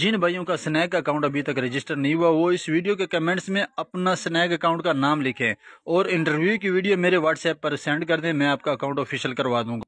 जिन भाइयों का snack account अभी तक रजिस्टर नहीं हुआ वो इस वीडियो के कमेंट्स में अपना स्नैक अकाउंट का नाम लिखें और इंटरव्यू की वीडियो मेरे व्हाट्सएप पर सेंड कर दें मैं आपका अकाउंट ऑफिशियल करवा दूंगा